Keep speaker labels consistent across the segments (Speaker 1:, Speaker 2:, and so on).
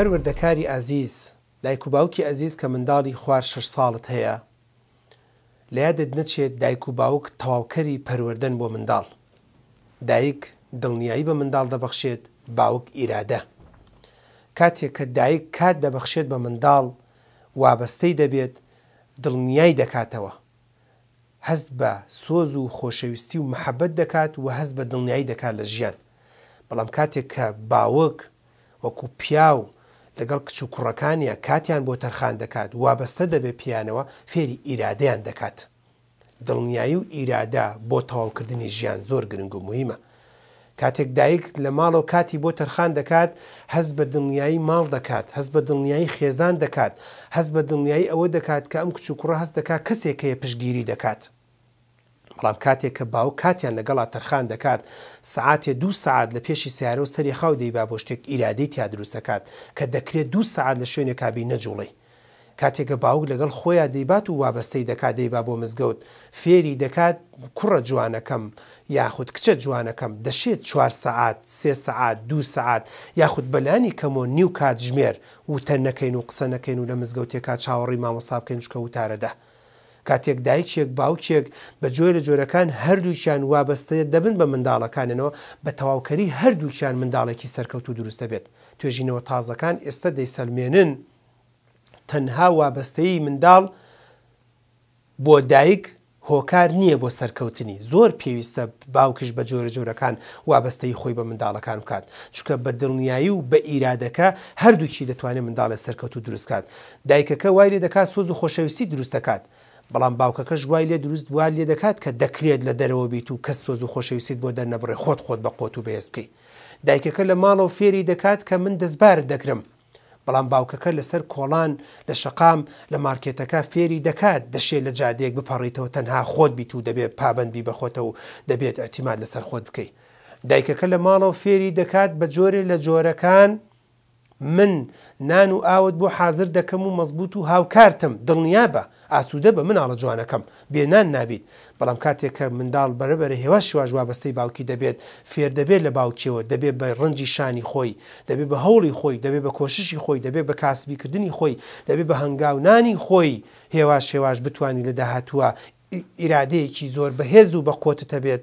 Speaker 1: پەروەردەکاری ئازیز دایک و باوکی ئەزیز کە منداڵی خوار شش ساڵت هەیە لەیادت نەچێت دایک و باوک تەواوکەری پەروەردەن بۆ منداڵ دایک دڵنیایی بە منداڵ دەبەخشێت باوک ئیرادە کاتێک کە دایک کات دەبەخشێت بە منداڵ وابەستەی دەبێت دڵنیایی دەکاتەوە هەست بە سۆز و خۆشەویستی و محەبەت دەکات و هەست بە دڵنیایی دەکات لە ژیان بەڵام کاتێک کە باوەک وەکو پیا و لەگەڵ کچ و کوڕەکانیە کاتیان بۆ تەرخان دەکات وابەستە دەبێ پیانەوە فێری ئیرادیان دەکات دڵنیایی و ئیرادا بۆ تەواوکردنی ژیان زۆر گرنگ و مهمە کاتێک دایک لە ماڵەوە کاتی بۆ تەرخان دەکات هەز بە دڵنیایی ماڵ دەکات هەز بە دڵنیایی خێزان دەکات هەز بە دڵنیایی ئەوە دەکات کە ئەم کچ و کوڕە هەست دەکات کەسێکەیە پشگیری دەکات بەڵام کاتێک کە باو کاتیان لەگەڵا تەرخان دەکات سعاتێ دو سعات لە پێشی سیارە و سەری خاو دەیبا بۆ شتێک ئیرادەی تیا دروستەکات کە دەکرێت دو سعات لە شوێنێک کابی نەجوڵی کاتێکە باوک لەگەڵ خۆیان دەیبات و وابەستەی دەکات دەیبا بۆ مزگەوت فێری دەکات کوڕە جوانەکەم یاخود کچە جوانەکەم دەشێت 4 سعات سێ سعات دو سعات یاخود بەلانی کەمەوە نیو کات ژمێر وتە نەکەین و قسە نەکەین و لە مزگەوتێکا چاوەڕی مامۆسابکەین شکە وتارەدا. کاتێک دایکێک باوکێک بە جۆرە لە جۆرەکان هەردووچیان وابستەیە دەبن بە منداڵەکانەوە بە تەواوکەری هەردووچیان منداڵێکی سەرکەوت و دروستە بێت توێژینەوە تازەکان ئێستا دەیسەلمێنن تەنها وابستەیی منداڵ بۆ دایک هۆکار نییە بۆ سەرکەوتنی زۆر پێویستە باوکش بە جۆرە جۆرەکان وابستەی خۆی بە منداڵەکان بکات چکە بە دڵنیایی و بە ئیرادەکە هەردووچی دەتوانێت منداڵە سەرکەوت و دروستکات دایکەکە وایری دەکات سۆز و خۆشەویستی دروستەکات بەڵام باوکەکەش وای لێ دروست وای لێ دەکات کە دەکرێت لە دەرەوە بیت و کەس سۆز و خۆشەویست بۆ دەرنەبڕێ خۆت خۆت بە قۆت و بێزکەی دایکەکە لە ماڵەوە فێری دەکات کە من دەستبار دەکرم بەڵام باوکەکە لەسەر کۆڵان لە شقام لە مارکێتەکە فێری دەکات دەشێت لە جادێک بپەڕیتەوە تەنها خۆت بیت و دەبێت پابندبی بە خۆتە و دەبێت ئەتیمات لەسەر خۆت بکەیت دایکەکە لە ماڵەوە فێری دەکات بە جۆرێ لە جۆرەکان من نان و ئاوت بۆ حاضر دەکەم و مەزبوط و هاوکارتم دڵنیا بە ئاسوودە بە مناڵە جوانەکەم بێنان نابیت بەڵام کاتێک کە منداڵ بەرەبەر هێوا شواژ وابەستەی باوکی دەبێت فێر دەبێت لە باوکیەوە دەبێت بە ڕەنجی شانی خۆی دەبێت بە هەوڵی خۆی دەبێت بە کۆششی خۆی دەبێت بە کاسبیکردنی خۆی دەبێت بە هەنگاونانی خۆی هێوا شێواش بتانی لە داهتووە ئیرادەیەکی زۆر بەهێز و بە قۆتتە بێت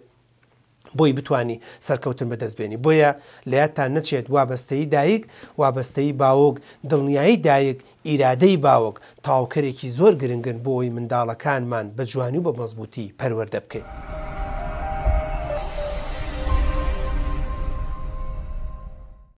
Speaker 1: بۆی بتانی سەرکەوتن بەدەستبێنی بۆیە لەیەتان نەچێت وابەستەی دایک وابەستەی باوەک دڵنیایی دایک ئیرادەی باوەک تاوکەرێکی زۆر گرنگن بۆ ئەوی منداڵەکانمان بە جوانی و بە مەزبوطی پەروەەردە بکەین.